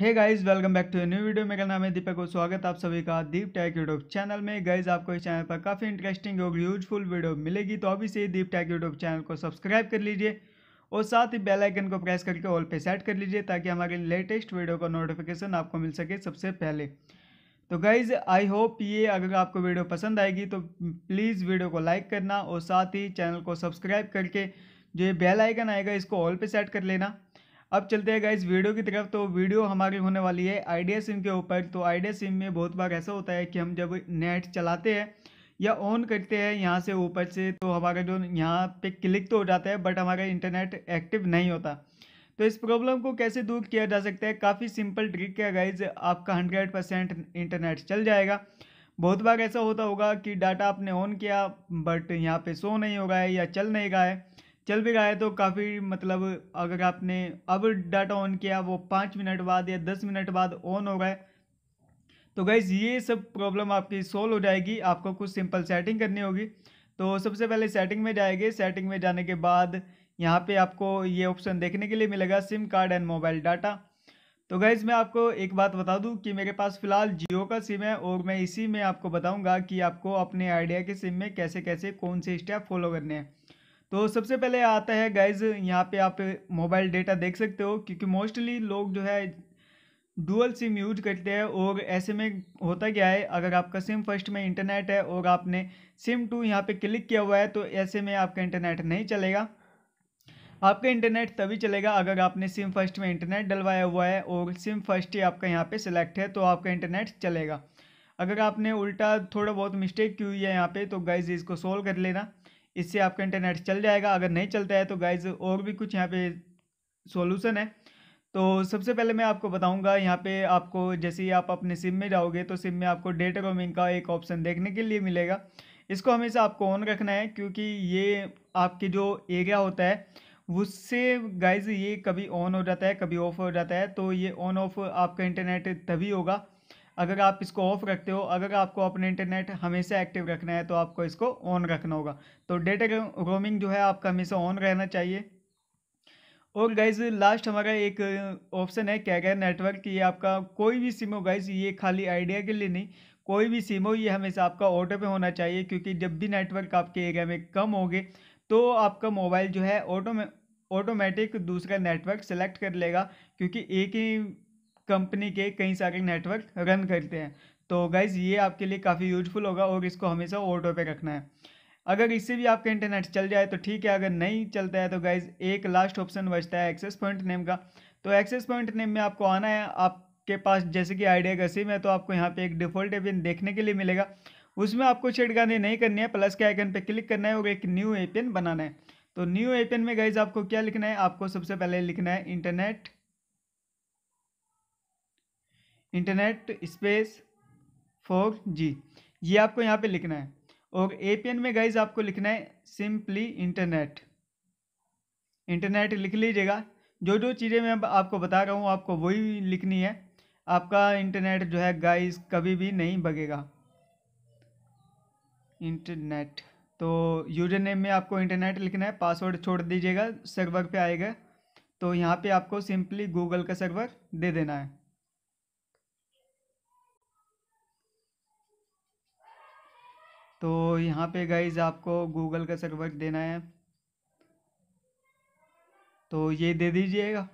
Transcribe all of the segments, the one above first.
hey guys welcome back to new video मेरा नाम है दीपक को स्वागत आप सभी का दीप टैक यूट्यूब चैनल में गाइस आपको इस चैनल पर काफ़ी इंटरेस्टिंग और यूजफुल वीडियो मिलेगी तो अभी से दीप टैक यूट्यूब चैनल को सब्सक्राइब कर लीजिए और साथ ही बेल आइकन को प्रेस करके ऑल पे सेट कर लीजिए ताकि हमारे लेटेस्ट वीडियो का नोटिफिकेशन आपको मिल सके सबसे पहले तो गाइज़ आई होप ये अगर आपको वीडियो पसंद आएगी तो प्लीज़ वीडियो को लाइक करना और साथ ही चैनल को सब्सक्राइब करके जो ये बेल आइकन आएगा इसको ऑल पे सेट कर लेना अब चलते हैं इस वीडियो की तरफ तो वीडियो हमारी होने वाली है आइडिया सिम के ऊपर तो आइडिया सिम में बहुत बार ऐसा होता है कि हम जब नेट चलाते हैं या ऑन करते हैं यहाँ से ऊपर से तो हमारा जो यहाँ पे क्लिक तो हो जाता है बट हमारा इंटरनेट एक्टिव नहीं होता तो इस प्रॉब्लम को कैसे दूर किया जा सकता है काफ़ी सिंपल ट्रिक है गाइज आपका हंड्रेड परसेंट इंटरनेट चल जाएगा बहुत बार ऐसा होता होगा कि डाटा आपने ऑन किया बट यहाँ पे शो नहीं हो रहा है या चल नहीं रहा है चल भी रहा है तो काफ़ी मतलब अगर आपने अब डाटा ऑन किया वो पाँच मिनट बाद या दस मिनट बाद ऑन हो रहा है तो गैस ये सब प्रॉब्लम आपकी सोल्व हो जाएगी आपको कुछ सिंपल सेटिंग करनी होगी तो सबसे पहले सेटिंग में जाएंगे सेटिंग में जाने के बाद यहाँ पे आपको ये ऑप्शन देखने के लिए मिलेगा SIM card and mobile data तो गैस मैं आपको एक बात बता दूँ कि मेरे पास फ़िलहाल जियो का सिम है और मैं इसी में आपको बताऊँगा कि आपको अपने आइडिया के सिम में कैसे कैसे कौन से स्टेप फॉलो करने हैं तो सबसे पहले आता है गाइज यहाँ पे आप मोबाइल डेटा देख सकते हो क्योंकि मोस्टली लोग जो है डुअल सिम यूज करते हैं और ऐसे में होता क्या है अगर आपका सिम फर्स्ट में इंटरनेट है और आपने सिम टू यहाँ पे क्लिक किया हुआ है तो ऐसे में आपका इंटरनेट नहीं चलेगा आपका इंटरनेट तभी चलेगा अगर आपने सिम फर्स्ट में इंटरनेट डलवाया हुआ है और सिम फर्स्ट ही आपका यहाँ पे सिलेक्ट है तो आपका इंटरनेट चलेगा अगर आपने उल्टा थोड़ा बहुत मिस्टेक की हुई है यहाँ पे तो गाइज इसको सोल्व कर लेना इससे आपका इंटरनेट चल जाएगा अगर नहीं चलता है तो गाइज और भी कुछ यहाँ पे सॉल्यूशन है तो सबसे पहले मैं आपको बताऊंगा यहाँ पे आपको जैसे ही आप अपने सिम में जाओगे तो सिम में आपको डेटा रोमिंग का एक ऑप्शन देखने के लिए मिलेगा इसको हमेशा आपको ऑन रखना है क्योंकि ये आपके जो एरिया होता है उससे गाइज ये कभी ऑन हो जाता है कभी ऑफ हो जाता है तो ये ऑन ऑफ आपका इंटरनेट तभी होगा अगर आप इसको ऑफ रखते हो अगर आपको अपने इंटरनेट हमेशा एक्टिव रखना है तो आपको इसको ऑन रखना होगा तो डेटा रोमिंग जो है आपका हमेशा ऑन रहना चाहिए और गाइज लास्ट हमारा एक ऑप्शन है क्या गया नेटवर्क ये आपका कोई भी सिम हो गाइज ये खाली आइडिया के लिए नहीं कोई भी सिम हो ये हमेशा आपका ऑटो पे होना चाहिए क्योंकि जब भी नेटवर्क आपके एरिया में कम होगे तो आपका मोबाइल जो है ऑटो में ऑटोमेटिक दूसरा नेटवर्क सेलेक्ट कर लेगा क्योंकि एक ही कंपनी के कई सारे नेटवर्क रन करते हैं तो गाइज़ ये आपके लिए काफ़ी यूजफुल होगा और इसको हमेशा ऑटो पे रखना है अगर इससे भी आपका इंटरनेट चल जाए तो ठीक है अगर नहीं चलता है तो गाइज़ एक लास्ट ऑप्शन बचता है एक्सेस पॉइंट नेम का तो एक्सेस पॉइंट नेम में आपको आना है आपके पास जैसे कि आइडिया का सिम है तो आपको यहाँ पर एक डिफ़ॉल्ट एपियन देखने के लिए मिलेगा उसमें आपको छेड़खानी नहीं करनी है प्लस के आइकन पर क्लिक करना है और एक न्यू एपियन बनाना है तो न्यू एपियन में गाइज़ आपको क्या लिखना है आपको सबसे पहले लिखना है internet internet space four G ये आपको यहाँ पे लिखना है और एपीएन में गाइज आपको लिखना है सिंपली इंटरनेट इंटरनेट लिख लीजिएगा जो जो चीज़ें मैं आपको बता रहा हूँ आपको वही लिखनी है आपका इंटरनेट जो है गाइज कभी भी नहीं बगेगा इंटरनेट तो यूजर नेम में आपको इंटरनेट लिखना है पासवर्ड छोड़ दीजिएगा सर्वर पे आएगा तो यहाँ पे आपको सिंपली गूगल का सर्वर दे देना है तो यहाँ पे गाइज आपको गूगल का सर्वर देना है तो ये दे दीजिएगा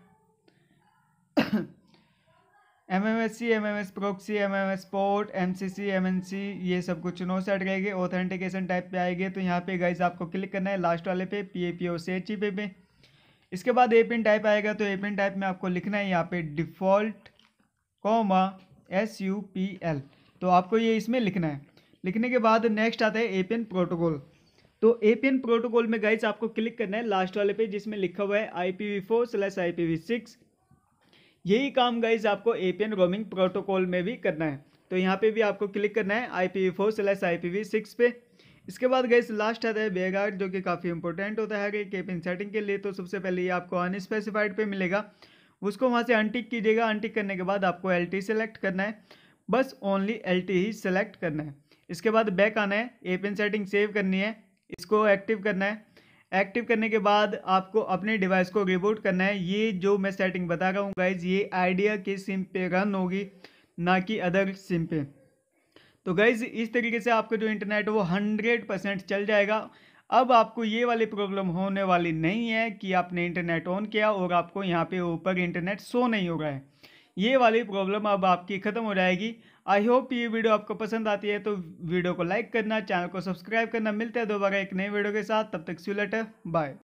M M S C M M S proxy M M S port M C C M N C ये सब कुछ नो सेट रहेंगे ऑथेंटिकेशन टाइप पे आएंगे तो यहाँ पे गाइज आपको क्लिक करना है लास्ट वाले पे P A P O C H E पे पे इसके बाद ए पिन टाइप आएगा तो ए पिन टाइप में आपको लिखना है यहाँ पे default comma S U P L तो आपको ये इसमें लिखना है लिखने के बाद नेक्स्ट आता है एपीएन प्रोटोकॉल तो एपीएन प्रोटोकॉल में गाइज आपको क्लिक करना है लास्ट वाले पे जिसमें लिखा हुआ है I P V four slash I P V six यही काम गाइज आपको एपीएन रोमिंग प्रोटोकॉल में भी करना है तो यहाँ पे भी आपको क्लिक करना है I P V four slash I P V six पे इसके बाद गाइस लास्ट आता है बेगार्ड जो कि काफ़ी इंपॉर्टेंट होता है कि केपिन सेटिंग के लिए तो सबसे पहले ये आपको अनस्पेसिफाइड पे मिलेगा उसको वहाँ से अनटिक कीजिएगा अनटिक करने के बाद आपको एल टी सेलेक्ट करना है बस ओनली एल टी ही सेलेक्ट करना है इसके बाद बैक आना है ए पिन सेटिंग सेव करनी है इसको एक्टिव करना है एक्टिव करने के बाद आपको अपने डिवाइस को रिबूट करना है ये जो मैं सेटिंग बता रहा हूँ गाइज ये आइडिया के सिम पे रन होगी ना कि अदर सिम पे तो गाइज इस तरीके से आपका जो इंटरनेट वो हंड्रेड परसेंट चल जाएगा अब आपको ये वाली प्रॉब्लम होने वाली नहीं है कि आपने इंटरनेट ऑन किया और आपको यहाँ पे ऊपर इंटरनेट शो नहीं हो रहा है ये वाली प्रॉब्लम अब आपकी ख़त्म हो जाएगी आई होप ये वीडियो आपको पसंद आती है तो वीडियो को लाइक करना चैनल को सब्सक्राइब करना मिलते हैं दोबारा एक नए वीडियो के साथ तब तक सी बाय